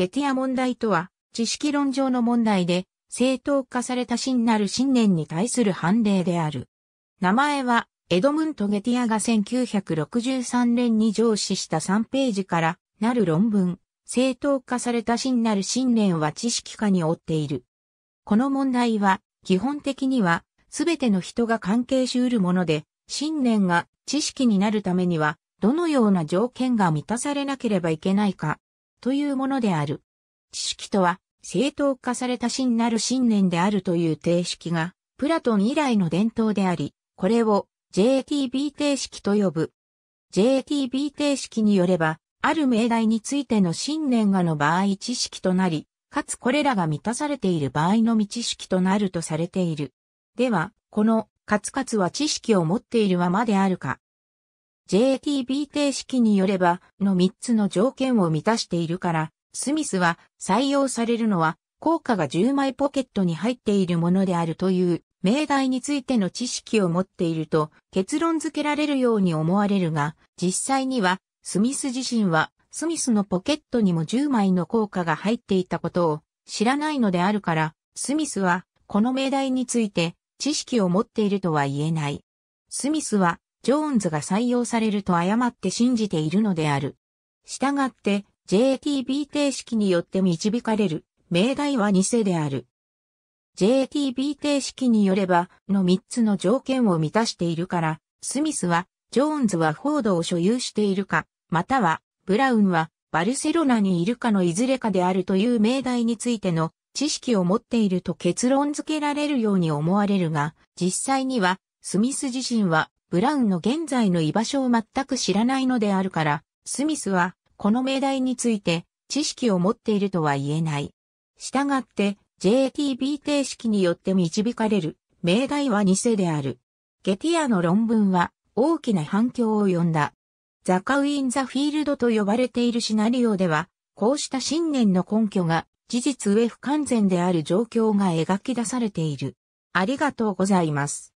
ゲティア問題とは、知識論上の問題で、正当化された真なる信念に対する判例である。名前は、エドムント・ゲティアが1963年に上司した3ページからなる論文、正当化された真なる信念は知識化に追っている。この問題は、基本的には、すべての人が関係し得るもので、信念が知識になるためには、どのような条件が満たされなければいけないか、というものである。知識とは、正当化された真なる信念であるという定式が、プラトン以来の伝統であり、これを JTB 定式と呼ぶ。JTB 定式によれば、ある命題についての信念がの場合知識となり、かつこれらが満たされている場合のみ知識となるとされている。では、この、カツカツは知識を持っているままであるか、JTB 定式によればの3つの条件を満たしているから、スミスは採用されるのは効果が10枚ポケットに入っているものであるという命題についての知識を持っていると結論付けられるように思われるが、実際にはスミス自身はスミスのポケットにも10枚の効果が入っていたことを知らないのであるから、スミスはこの命題について知識を持っているとは言えない。スミスはジョーンズが採用されると誤って信じているのである。したがって JTB 定式によって導かれる命題は偽である。JTB 定式によればの3つの条件を満たしているから、スミスは、ジョーンズはフォードを所有しているか、または、ブラウンはバルセロナにいるかのいずれかであるという命題についての知識を持っていると結論付けられるように思われるが、実際には、スミス自身はブラウンの現在の居場所を全く知らないのであるから、スミスは、この命題について、知識を持っているとは言えない。したがって、JTB 定式によって導かれる、命題は偽である。ゲティアの論文は、大きな反響を呼んだ。ザカウイン・ザ・フィールドと呼ばれているシナリオでは、こうした信念の根拠が、事実上不完全である状況が描き出されている。ありがとうございます。